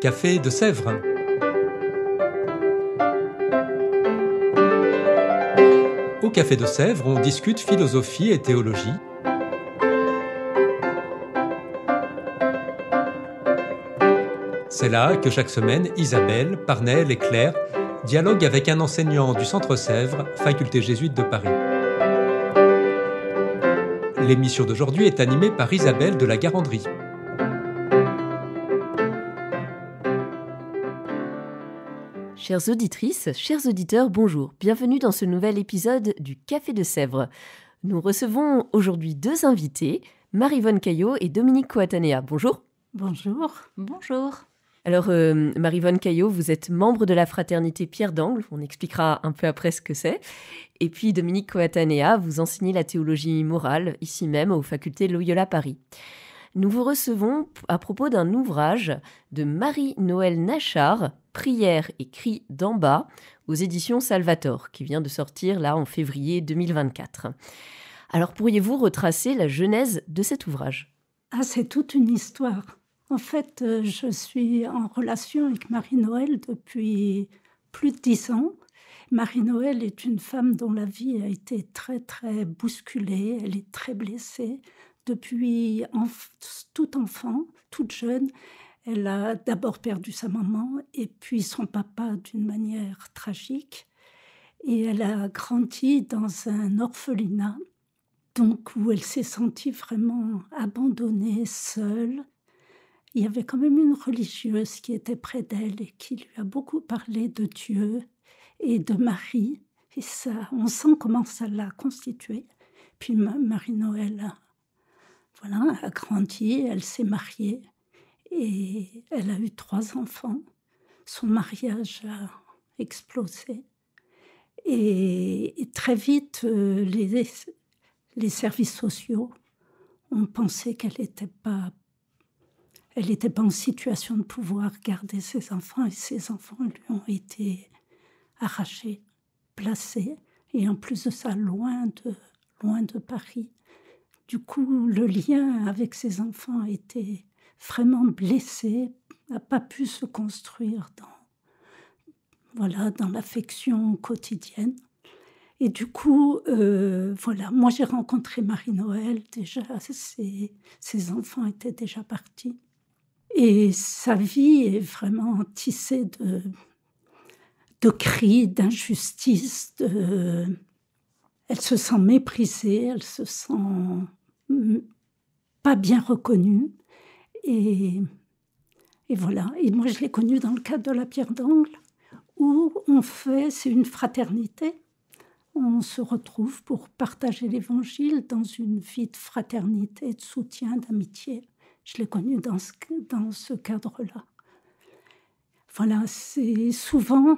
Café de Sèvres. Au Café de Sèvres, on discute philosophie et théologie. C'est là que chaque semaine, Isabelle, Parnell et Claire dialoguent avec un enseignant du Centre Sèvres, faculté jésuite de Paris. L'émission d'aujourd'hui est animée par Isabelle de la Garandrie. Chères auditrices, chers auditeurs, bonjour. Bienvenue dans ce nouvel épisode du Café de Sèvres. Nous recevons aujourd'hui deux invités, Marie-Vonne Caillot et Dominique Coatanéa. Bonjour. Bonjour. Bonjour. Alors, euh, Marie-Vonne Caillot, vous êtes membre de la fraternité Pierre d'Angle. On expliquera un peu après ce que c'est. Et puis, Dominique Coatanéa, vous enseignez la théologie morale, ici même, aux facultés Loyola Paris nous vous recevons à propos d'un ouvrage de Marie-Noël Nachard, Prières et cris d'en bas, aux éditions Salvator, qui vient de sortir là en février 2024. Alors pourriez-vous retracer la genèse de cet ouvrage Ah, c'est toute une histoire. En fait, euh, je suis en relation avec Marie-Noël depuis plus de dix ans. Marie-Noël est une femme dont la vie a été très, très bousculée. Elle est très blessée. Depuis tout enfant, toute jeune, elle a d'abord perdu sa maman et puis son papa d'une manière tragique. Et elle a grandi dans un orphelinat, donc où elle s'est sentie vraiment abandonnée, seule. Il y avait quand même une religieuse qui était près d'elle et qui lui a beaucoup parlé de Dieu et de Marie. Et ça, on sent comment ça l'a constituée. Puis Marie-Noël voilà, a grandi, elle s'est mariée et elle a eu trois enfants. Son mariage a explosé. Et, très vite, euh, les, services sociaux ont pensé qu'elle n'était pas, elle pas en situation de pouvoir garder ses enfants et ses enfants lui ont été arrachés, placés et en plus de ça, loin de, loin de Paris. Du coup, le lien avec ses enfants était vraiment blessé, n'a pas pu se construire dans, voilà, dans l'affection quotidienne. Et du coup, euh, voilà, moi j'ai rencontré Marie-Noël déjà, ses, ses, enfants étaient déjà partis. Et sa vie est vraiment tissée de, de cris, d'injustice. Elle se sent méprisée, elle se sent pas bien reconnue. Et, et voilà. Et moi, je l'ai connue dans le cadre de la pierre d'angle, où on fait, c'est une fraternité. On se retrouve pour partager l'évangile dans une vie de fraternité, de soutien, d'amitié. Je l'ai connue dans ce, dans ce cadre-là. Voilà, c'est souvent,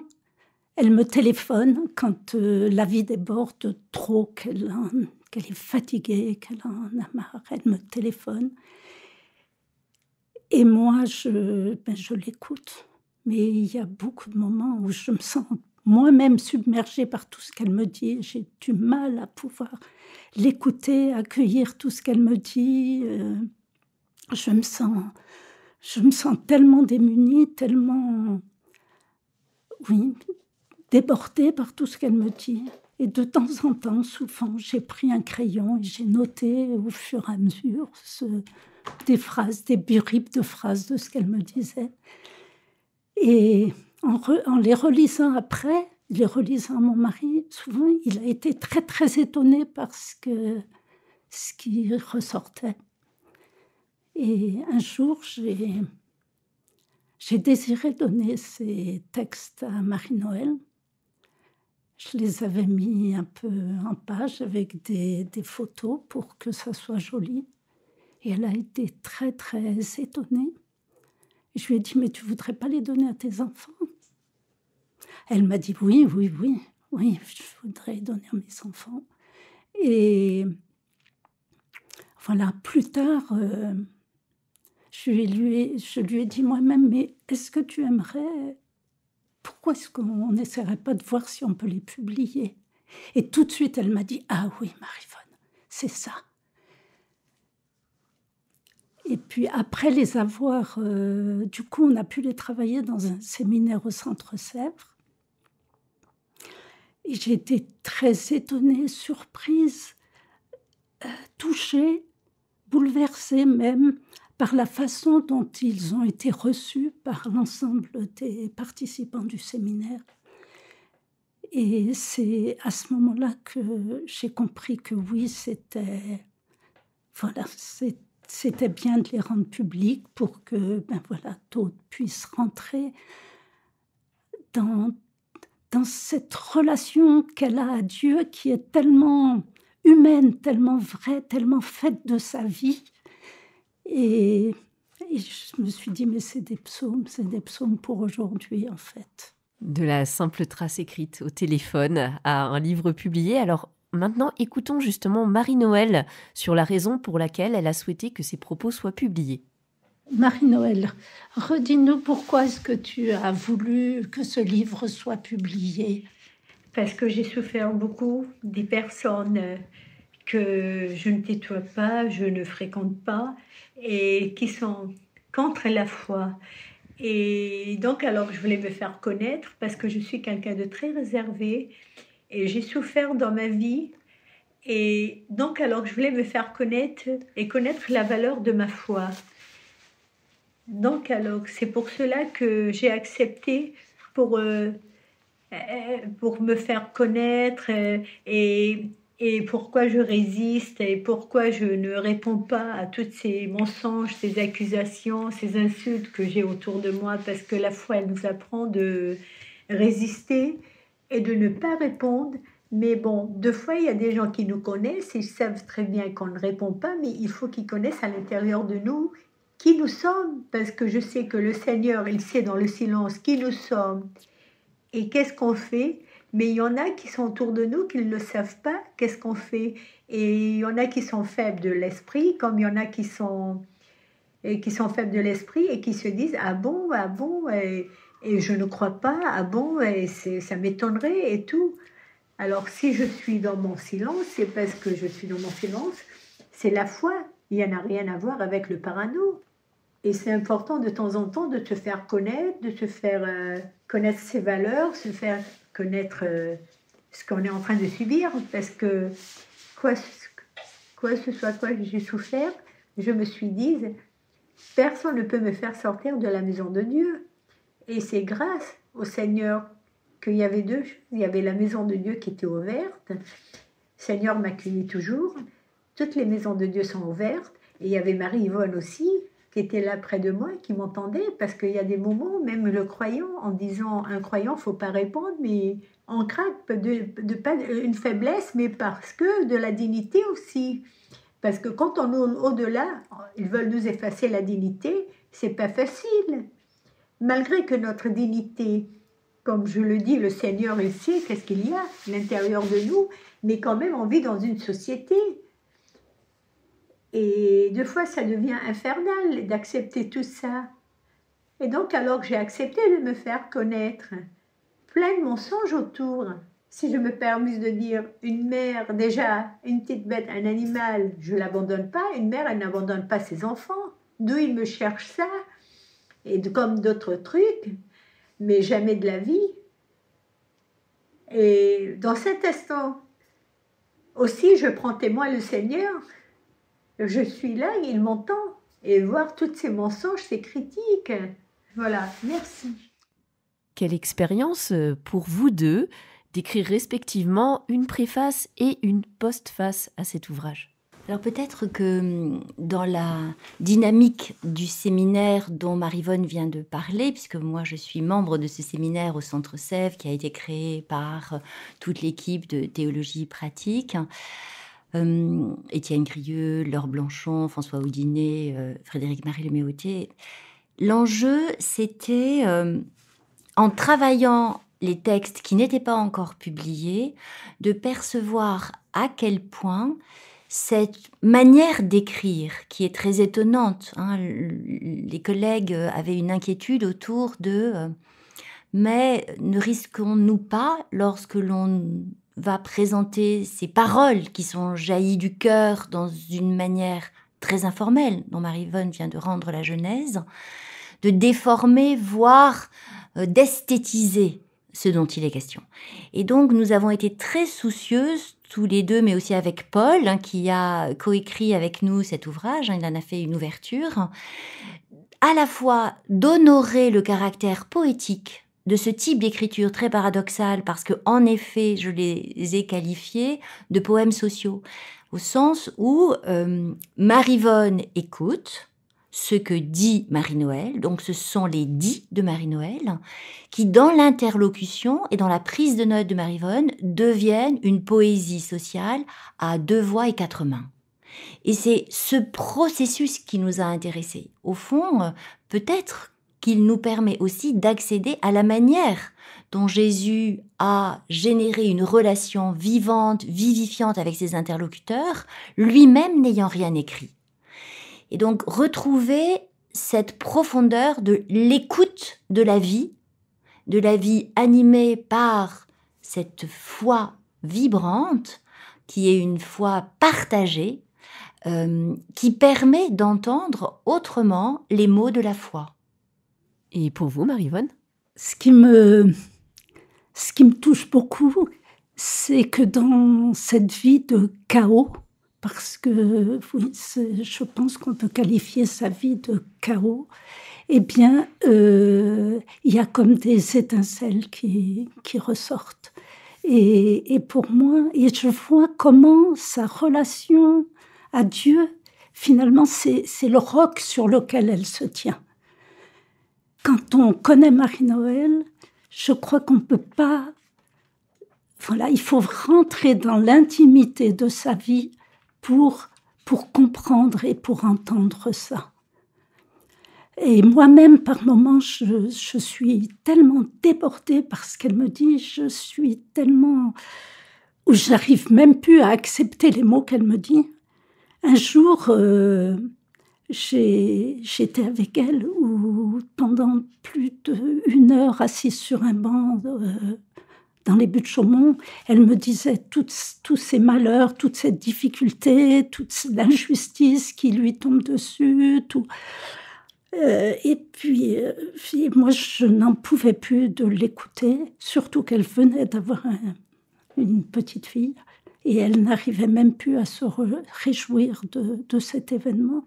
elle me téléphone quand euh, la vie déborde trop, qu'elle qu'elle est fatiguée, qu'elle en a marre, elle me téléphone. Et moi, je, ben, je l'écoute. Mais il y a beaucoup de moments où je me sens moi-même submergée par tout ce qu'elle me dit. J'ai du mal à pouvoir l'écouter, accueillir tout ce qu'elle me dit. Euh, je me sens, je me sens tellement démunie, tellement, oui, débordée par tout ce qu'elle me dit. Et de temps en temps, souvent, j'ai pris un crayon et j'ai noté au fur et à mesure des phrases, des bribes de phrases de ce qu'elle me disait. Et en, les relisant après, les relisant à mon mari, souvent, il a été très, très étonné par que, ce qui ressortait. Et un jour, j'ai désiré donner ces textes à Marie-Noël. Je les avais mis un peu en page avec des, photos pour que ça soit joli. Et elle a été très, très étonnée. Je lui ai dit, mais tu voudrais pas les donner à tes enfants Elle m'a dit, oui, oui, oui, oui, je voudrais donner à mes enfants. Et voilà, plus tard, euh, je, lui je lui ai dit moi-même, mais est-ce que tu aimerais pourquoi est-ce qu'on n'essaierait pas de voir si on peut les publier Et tout de suite, elle m'a dit, ah oui, Marivonne, c'est ça. Et puis après les avoir, euh, du coup, on a pu les travailler dans un séminaire au Centre Sèvres. Et j'ai très étonnée, surprise, euh, touchée, bouleversée même par la façon dont ils ont été reçus par l'ensemble des participants du séminaire. Et c'est à ce moment-là que j'ai compris que oui, c'était voilà, c'était bien de les rendre publics pour que ben voilà, d'autres puissent rentrer dans, dans cette relation qu'elle a à Dieu qui est tellement humaine, tellement vraie, tellement faite de sa vie et, je me suis dit, mais c'est des psaumes, c'est des psaumes pour aujourd'hui en fait. De la simple trace écrite au téléphone à un livre publié. Alors maintenant, écoutons justement Marie-Noël sur la raison pour laquelle elle a souhaité que ses propos soient publiés. Marie-Noël, redis-nous pourquoi est-ce que tu as voulu que ce livre soit publié Parce que j'ai souffert beaucoup des personnes euh, que je ne tutoie pas, je ne fréquente pas, et qui sont contre la foi. Et donc, alors, que je voulais me faire connaître parce que je suis quelqu'un de très réservé et j'ai souffert dans ma vie. Et donc, alors, que je voulais me faire connaître et connaître la valeur de ma foi. Donc, alors, c'est pour cela que j'ai accepté pour, euh, euh, pour me faire connaître euh, et et pourquoi je résiste et pourquoi je ne réponds pas à toutes ces mensonges, ces accusations, ces insultes que j'ai autour de moi parce que la foi elle nous apprend de résister et de ne pas répondre. Mais bon, deux fois, il y a des gens qui nous connaissent, ils savent très bien qu'on ne répond pas, mais il faut qu'ils connaissent à l'intérieur de nous qui nous sommes, parce que je sais que le Seigneur, il sait dans le silence qui nous sommes et qu'est-ce qu'on fait mais il y en a qui sont autour de nous, qui ne le savent pas, qu'est-ce qu'on fait. Et il y en a qui sont faibles de l'esprit, comme il y en a qui sont, et qui sont faibles de l'esprit et qui se disent Ah bon, ah bon, et, je ne crois pas, ah bon, et ça m'étonnerait et tout. Alors si je suis dans mon silence, c'est parce que je suis dans mon silence, c'est la foi. Il n'y en a rien à voir avec le parano. Et c'est important de temps en temps de te faire connaître, de te faire euh, connaître ses valeurs, se faire connaître euh, ce qu'on est en train de subir, parce que quoi, quoi ce soit quoi j'ai souffert, je me suis dit, personne ne peut me faire sortir de la maison de Dieu. Et c'est grâce au Seigneur qu'il y avait deux choses. Il y avait la maison de Dieu qui était ouverte. Le Seigneur m'accueillait toujours. Toutes les maisons de Dieu sont ouvertes. Et il y avait Marie-Yvonne aussi, qui étaient là près de moi qui m'entendait, parce qu'il y a des moments, même le croyant, en disant un croyant, faut pas répondre, mais on craque de, pas, une faiblesse, mais parce que de la dignité aussi. Parce que quand on est au-delà, ils veulent nous effacer la dignité, c'est pas facile. Malgré que notre dignité, comme je le dis, le Seigneur il sait qu'est-ce qu'il y a à l'intérieur de nous, mais quand même on vit dans une société et deux fois, ça devient infernal d'accepter tout ça. Et donc, alors que j'ai accepté de me faire connaître, plein de mensonges autour, si je me permets de dire, une mère, déjà, une petite bête, un animal, je l'abandonne pas. Une mère, elle n'abandonne pas ses enfants. D'où il me cherche ça Et comme d'autres trucs, mais jamais de la vie. Et dans cet instant, aussi, je prends témoin le Seigneur je suis là, il m'entend. Et voir tous ces mensonges, ces critiques. Voilà, merci. Quelle expérience euh, pour vous deux d'écrire respectivement une préface et une postface à cet ouvrage alors peut-être que hum, dans la dynamique du séminaire dont Marivonne vient de parler, puisque moi je suis membre de ce séminaire au Centre Sèvres qui a été créé par euh, toute l'équipe de théologie pratique, Étienne Grieux, Laure Blanchon, François Houdinet, euh, Frédéric-Marie Leméoté. L'enjeu, c'était, en travaillant les textes qui n'étaient pas encore publiés, de percevoir à quel point cette manière d'écrire, qui est très étonnante, hein, les collègues avaient une inquiétude autour de mais ne risquons-nous pas, lorsque l'on va présenter ces paroles qui sont jaillies du cœur dans une manière très informelle dont Marie-Vonne vient de rendre la genèse, de déformer, voire euh, d'esthétiser ce dont il est question. Et donc nous avons été très soucieuses tous les deux, mais aussi avec Paul, hein, qui a coécrit avec nous cet ouvrage, hein, il en a fait une ouverture, à la fois d'honorer le caractère poétique de ce type d'écriture très paradoxale parce que en effet je les ai qualifiés de poèmes sociaux au sens où marie euh, Marivonne écoute ce que dit Marie-Noël, donc ce sont les dits de Marie-Noël, qui dans l'interlocution et dans la prise de notes de Marivonne deviennent une poésie sociale à deux voix et quatre mains. Et c'est ce processus qui nous a intéressés. Au fond, euh, peut-être qu'il nous permet aussi d'accéder à la manière dont Jésus a généré une relation vivante, vivifiante avec ses interlocuteurs, lui-même n'ayant rien écrit. Et donc retrouver cette profondeur de l'écoute de la vie, de la vie animée par cette foi vibrante, qui est une foi partagée, euh, qui permet d'entendre autrement les mots de la foi. Et pour vous, marie Ce qui me ce qui me touche beaucoup, c'est que dans cette vie de chaos, parce que je pense qu'on peut qualifier sa vie de chaos, eh bien, euh, il y a comme des étincelles qui, qui ressortent. Et, pour moi, et je vois comment sa relation à Dieu, finalement, c'est le roc sur lequel elle se tient quand on connaît Marie-Noël, je crois qu'on ne peut pas. Voilà, il faut rentrer dans l'intimité de sa vie pour, pour comprendre et pour entendre ça. Et moi-même, par moments, je, suis tellement débordée par ce qu'elle me dit, je suis tellement. où j'arrive même plus à accepter les mots qu'elle me dit. Un jour, euh, j'étais avec elle où pendant plus d'une heure assise sur un banc euh, dans les buts de Chaumont, elle me disait tous ces malheurs, toutes cette difficulté, toute l'injustice qui lui tombe dessus, euh, et puis, euh, moi, je n'en pouvais plus de l'écouter, surtout qu'elle venait d'avoir une petite fille et elle n'arrivait même plus à se réjouir de cet événement.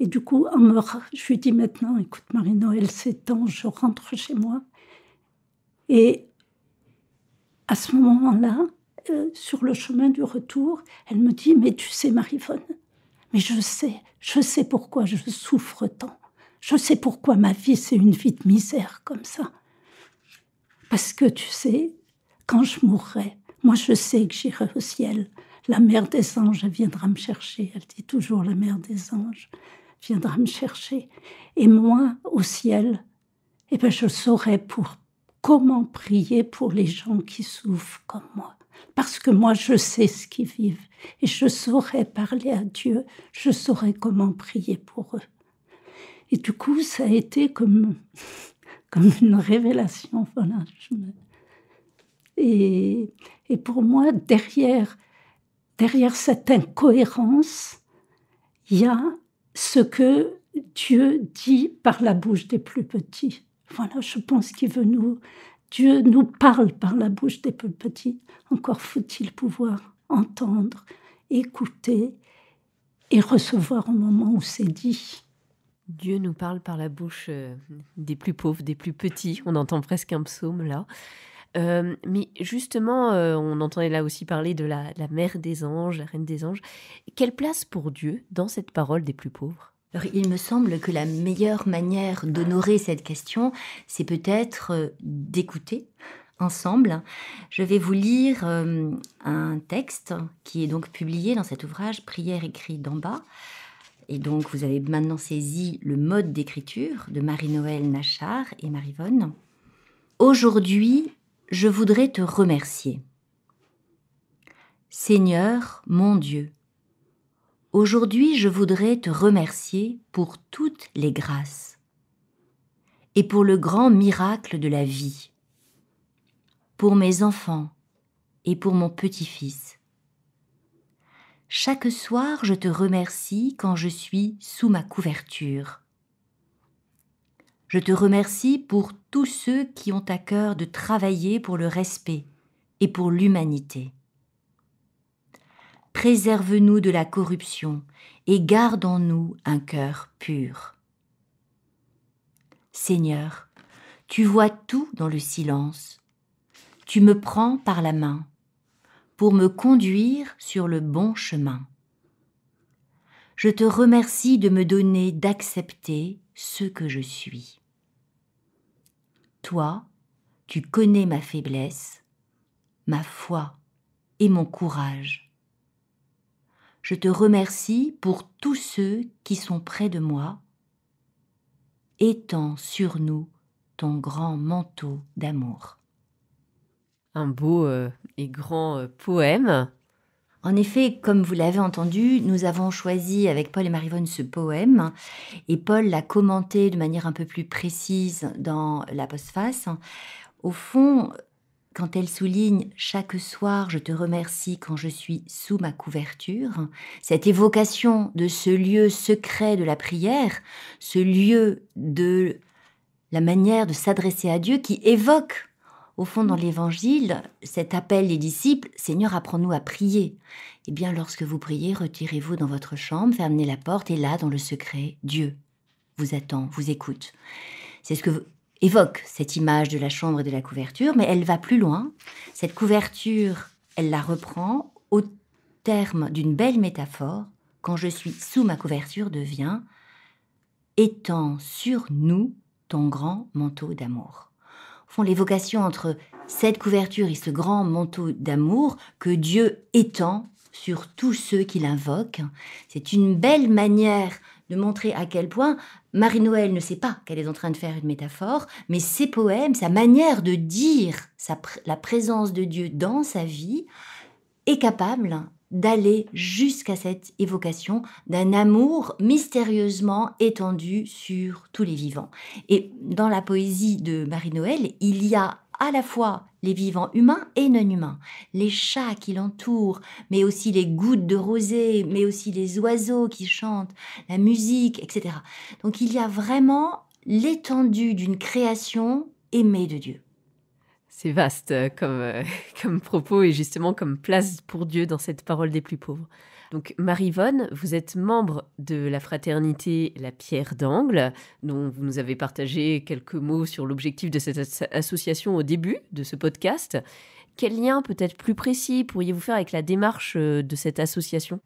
Et du coup, en me, je lui dis maintenant, écoute Marie-Noël, c'est temps, je rentre chez moi. Et à ce moment-là, euh, sur le chemin du retour, elle me dit, mais tu sais Marie-Vonne, mais je sais, je sais pourquoi je souffre tant. Je sais pourquoi ma vie, c'est une vie de misère comme ça. Parce que tu sais, quand je mourrai, moi je sais que j'irai au ciel. La mère des anges, viendra me chercher. Elle dit toujours la mère des anges viendra me chercher. Et moi, au ciel, et eh ben, je saurai pour comment prier pour les gens qui souffrent comme moi. Parce que moi, je sais ce qu'ils vivent. Et je saurais parler à Dieu. Je saurai comment prier pour eux. Et du coup, ça a été comme, comme une révélation. Voilà. Et, et pour moi, derrière, derrière cette incohérence, il y a ce que Dieu dit par la bouche des plus petits. Voilà, je pense qu'il veut nous... Dieu nous parle par la bouche des plus petits. Encore faut-il pouvoir entendre, écouter et recevoir au moment où c'est dit. Dieu nous parle par la bouche euh, des plus pauvres, des plus petits. On entend presque un psaume là. Euh, mais justement, euh, on entendait là aussi parler de la, mère des anges, la reine des anges. Quelle place pour Dieu dans cette parole des plus pauvres Alors, il me semble que la meilleure manière d'honorer cette question, c'est peut-être euh, d'écouter ensemble. Je vais vous lire un texte qui est donc publié dans cet ouvrage Prière écrite d'en bas. Et donc, vous avez maintenant saisi le mode d'écriture de Marie-Noël Nachard et « Aujourd'hui, je voudrais te remercier. Seigneur, mon Dieu, aujourd'hui je voudrais te remercier pour toutes les grâces et pour le grand miracle de la vie, pour mes enfants et pour mon petit-fils. Chaque soir je te remercie quand je suis sous ma couverture je te remercie pour tous ceux qui ont à cœur de travailler pour le respect et pour l'humanité. Préserve-nous de la corruption et garde en nous un cœur pur. Seigneur, tu vois tout dans le silence. Tu me prends par la main pour me conduire sur le bon chemin. Je te remercie de me donner d'accepter ce que je suis. Toi, tu connais ma faiblesse, ma foi et mon courage. Je te remercie pour tous ceux qui sont près de moi. Étends sur nous ton grand manteau d'amour. Un beau euh, et grand euh, poème en effet, comme vous l'avez entendu, nous avons choisi avec Paul et Marivonne ce poème et Paul l'a commenté de manière un peu plus précise dans la postface. Au fond, quand elle souligne Chaque soir, je te remercie quand je suis sous ma couverture, cette évocation de ce lieu secret de la prière, ce lieu de la manière de s'adresser à Dieu qui évoque au fond, dans mm. l'évangile, cet appel des disciples, Seigneur, apprends-nous à prier. Eh bien, lorsque vous priez, retirez-vous dans votre chambre, fermez la porte, et là, dans le secret, Dieu vous attend, vous écoute. C'est ce que évoque cette image de la chambre et de la couverture, mais elle va plus loin. Cette couverture, elle la reprend au terme d'une belle métaphore. Quand je suis sous ma couverture, devient étends sur nous ton grand manteau d'amour font l'évocation entre cette couverture et ce grand manteau d'amour que Dieu étend sur tous ceux qui l'invoquent. C'est une belle manière de montrer à quel point Marie-Noël ne sait pas qu'elle est en train de faire une métaphore, mais ses poèmes, sa manière de dire la présence de Dieu dans sa vie, est capable d'aller jusqu'à cette évocation d'un amour mystérieusement étendu sur tous les vivants. Et dans la poésie de Marie-Noël, il y a à la fois les vivants humains et non humains, les chats qui l'entourent, mais aussi les gouttes de rosée, mais aussi les oiseaux qui chantent, la musique, etc. Donc il y a vraiment l'étendue d'une création aimée de Dieu. C'est vaste euh, euh, comme, propos et justement comme place pour Dieu dans cette parole des plus pauvres. Donc Marie Marie-Vonne, vous êtes membre de la fraternité La Pierre d'Angle, dont vous nous avez partagé quelques mots sur l'objectif de cette association au début de ce podcast. Quel lien peut-être plus précis pourriez-vous faire avec la démarche euh, de cette association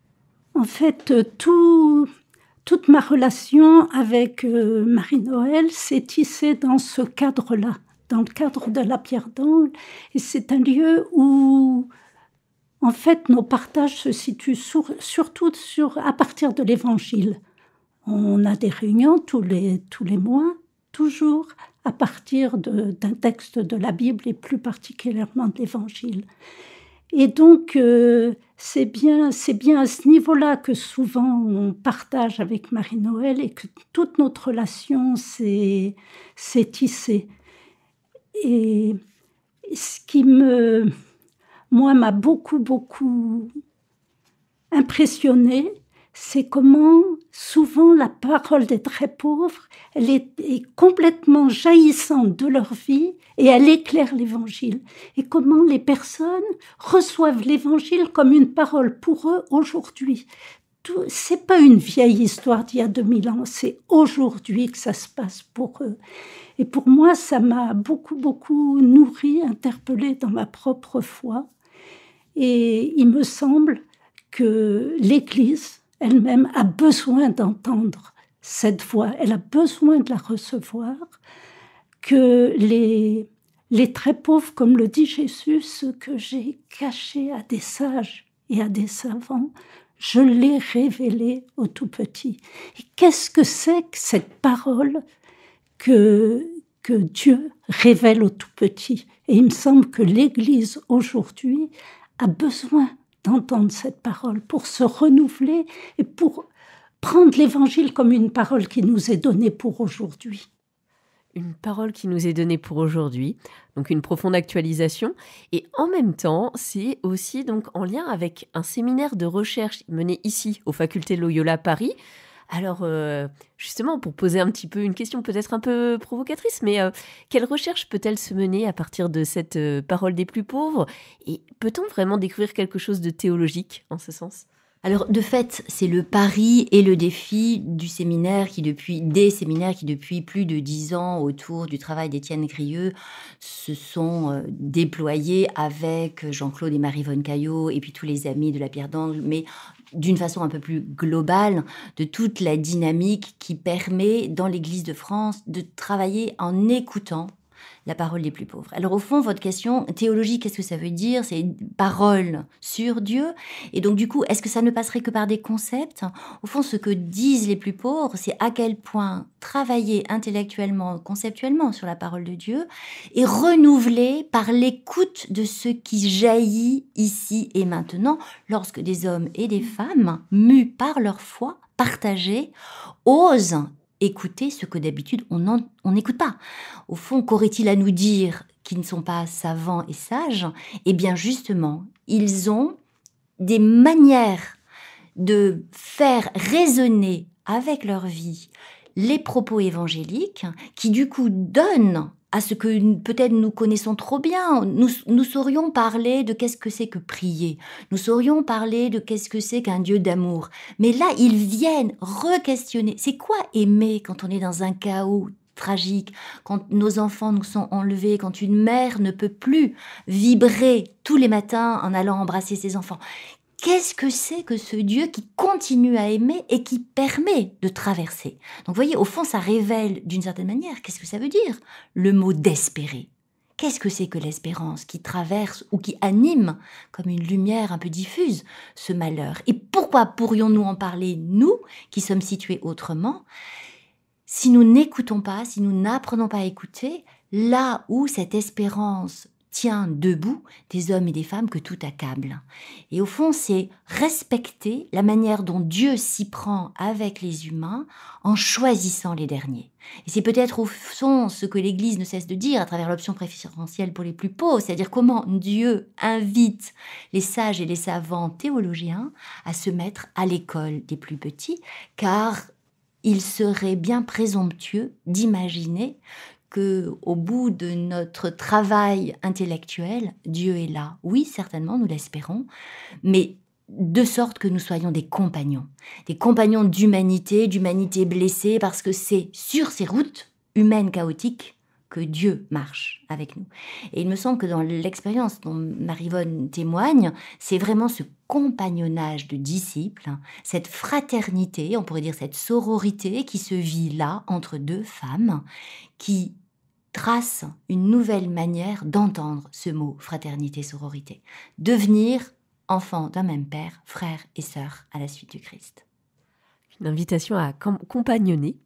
En fait, toute ma relation avec Marie-Noël s'est tissée dans ce cadre-là dans le cadre de la pierre d'angle. Et c'est un lieu où, en fait, nos partages se situent surtout sur, à partir de l'évangile. On a des réunions tous les, tous les mois, toujours à partir d'un texte de la Bible et plus particulièrement de l'évangile. Et donc, euh, c'est bien, bien à ce niveau-là que souvent on partage avec Marie-Noël et que toute notre relation s'est tissée. Et ce qui me, moi, m'a beaucoup, beaucoup impressionné, c'est comment souvent la parole des très pauvres, elle est, est complètement jaillissante de leur vie et elle éclaire l'évangile. Et comment les personnes reçoivent l'évangile comme une parole pour eux aujourd'hui c'est pas une vieille histoire d'il y a 2000 ans, c'est aujourd'hui que ça se passe pour eux. Et pour moi, ça m'a beaucoup, beaucoup nourri, interpellé dans ma propre foi. Et il me semble que l'Église elle-même a besoin d'entendre cette voix, elle a besoin de la recevoir, que les, les très pauvres, comme le dit Jésus, ce que j'ai caché à des sages et à des savants, je l'ai révélé au tout petit. Qu'est-ce que c'est que cette parole que, que Dieu révèle au tout petit Et il me semble que l'Église aujourd'hui a besoin d'entendre cette parole pour se renouveler et pour prendre l'Évangile comme une parole qui nous est donnée pour aujourd'hui une parole qui nous est donnée pour aujourd'hui, donc une profonde actualisation, et en même temps, c'est aussi donc en lien avec un séminaire de recherche mené ici aux facultés de Loyola Paris. Alors, euh, justement, pour poser un petit peu une question peut-être un peu provocatrice, mais euh, quelle recherche peut-elle se mener à partir de cette euh, parole des plus pauvres Et peut-on vraiment découvrir quelque chose de théologique en ce sens alors de fait, c'est le pari et le défi du séminaire qui depuis des séminaires qui depuis plus de dix ans autour du travail d'Étienne Grieux se sont euh, déployés avec Jean-Claude et Marie-Vonne Caillot et puis tous les amis de la Pierre d'Angle, mais d'une façon un peu plus globale de toute la dynamique qui permet dans l'Église de France de travailler en écoutant la parole des plus pauvres. Alors au fond, votre question théologique, qu'est-ce que ça veut dire C'est une parole sur Dieu. Et donc du coup, est-ce que ça ne passerait que par des concepts Au fond, ce que disent les plus pauvres, c'est à quel point travailler intellectuellement, conceptuellement sur la parole de Dieu est renouvelé par l'écoute de ce qui jaillit ici et maintenant, lorsque des hommes et des femmes, mus par leur foi, partagés, osent écouter ce que d'habitude on n'écoute pas. Au fond, qu'aurait-il à nous dire qui ne sont pas savants et sages Eh bien justement, ils ont des manières de faire résonner avec leur vie les propos évangéliques qui du coup donnent à ce que peut-être nous connaissons trop bien. Nous, nous saurions parler de qu'est-ce que c'est que prier. Nous saurions parler de qu'est-ce que c'est qu'un Dieu d'amour. Mais là, ils viennent re-questionner. C'est quoi aimer quand on est dans un chaos tragique, quand nos enfants nous sont enlevés, quand une mère ne peut plus vibrer tous les matins en allant embrasser ses enfants qu'est-ce que c'est que ce Dieu qui continue à aimer et qui permet de traverser Donc vous voyez, au fond, ça révèle d'une certaine manière, qu'est-ce que ça veut dire Le mot d'espérer. Qu'est-ce que c'est que l'espérance qui traverse ou qui anime, comme une lumière un peu diffuse, ce malheur Et pourquoi pourrions-nous en parler, nous, qui sommes situés autrement, si nous n'écoutons pas, si nous n'apprenons pas à écouter, là où cette espérance tient debout des hommes et des femmes que tout accable. Et au fond, c'est respecter la manière dont Dieu s'y prend avec les humains en choisissant les derniers. Et c'est peut-être au fond ce que l'Église ne cesse de dire à travers l'option préférentielle pour les plus pauvres, c'est-à-dire comment Dieu invite les sages et les savants théologiens à se mettre à l'école des plus petits, car il serait bien présomptueux d'imaginer que au bout de notre travail intellectuel, Dieu est là. Oui, certainement, nous l'espérons, mais de sorte que nous soyons des compagnons, des compagnons d'humanité, d'humanité blessée, parce que c'est sur ces routes humaines chaotiques que Dieu marche avec nous. Et il me semble que dans l'expérience dont Marivonne témoigne, c'est vraiment ce compagnonnage de disciples, hein, cette fraternité, on pourrait dire cette sororité qui se vit là entre deux femmes qui trace une nouvelle manière d'entendre ce mot fraternité-sororité. Devenir enfant d'un même père, frère et sœur à la suite du Christ. Une invitation à compagnonner.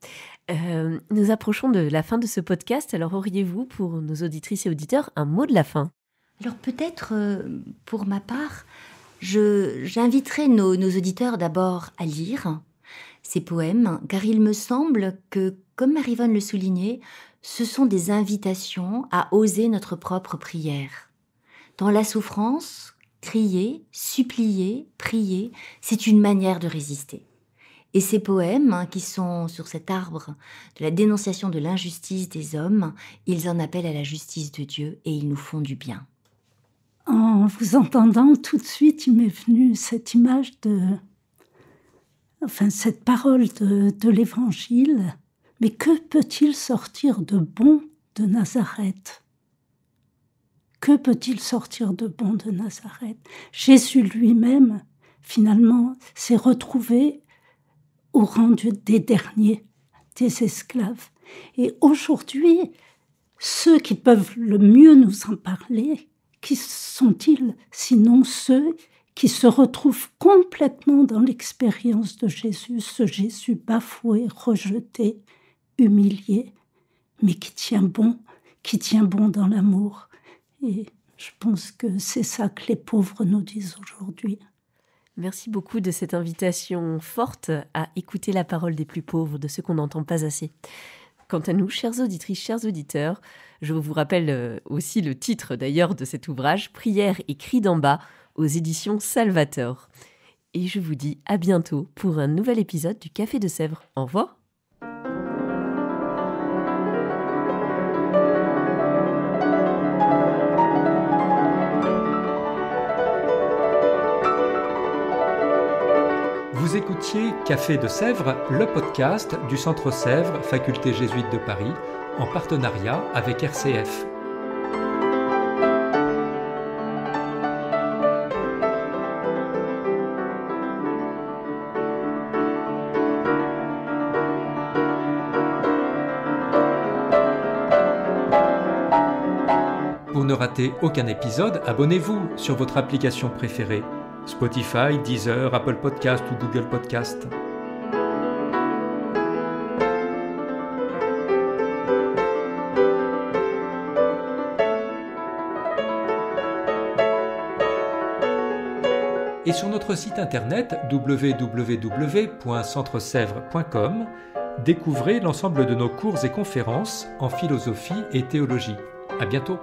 Euh, nous approchons de la fin de ce podcast. Alors auriez-vous pour nos auditrices et auditeurs un mot de la fin Alors peut-être euh, pour ma part, j'inviterai nos, nos auditeurs d'abord à lire ces poèmes, car il me semble que, comme Marivonne le soulignait, ce sont des invitations à oser notre propre prière. Dans la souffrance, crier, supplier, prier, c'est une manière de résister. Et ces poèmes hein, qui sont sur cet arbre de la dénonciation de l'injustice des hommes, ils en appellent à la justice de Dieu et ils nous font du bien. En vous entendant, tout de suite, il m'est venu cette image de. Enfin, cette parole de l'Évangile mais que peut-il sortir de bon de Nazareth Que peut-il sortir de bon de Nazareth Jésus lui-même, finalement, s'est retrouvé au rang des derniers, des esclaves. Et aujourd'hui, ceux qui peuvent le mieux nous en parler, qui sont-ils sinon ceux qui se retrouvent complètement dans l'expérience de Jésus, ce Jésus bafoué, rejeté, humilié, mais qui tient bon, qui tient bon dans l'amour. Et je pense que c'est ça que les pauvres nous disent aujourd'hui. Merci beaucoup de cette invitation forte à écouter la parole des plus pauvres, de ceux qu'on n'entend pas assez. Quant à nous, chères auditrices, chers auditeurs, je vous rappelle euh, aussi le titre d'ailleurs de cet ouvrage, Prière et cris d'en bas, aux éditions Salvator. Et je vous dis à bientôt pour un nouvel épisode du Café de Sèvres. Au revoir écoutiez Café de Sèvres, le podcast du Centre Sèvres, Faculté jésuite de Paris, en partenariat avec RCF. Pour ne rater aucun épisode, abonnez-vous sur votre application préférée Spotify, Deezer, Apple Podcast ou Google Podcast. Et sur notre site internet www.centresèvres.com, découvrez l'ensemble de nos cours et conférences en philosophie et théologie. À bientôt!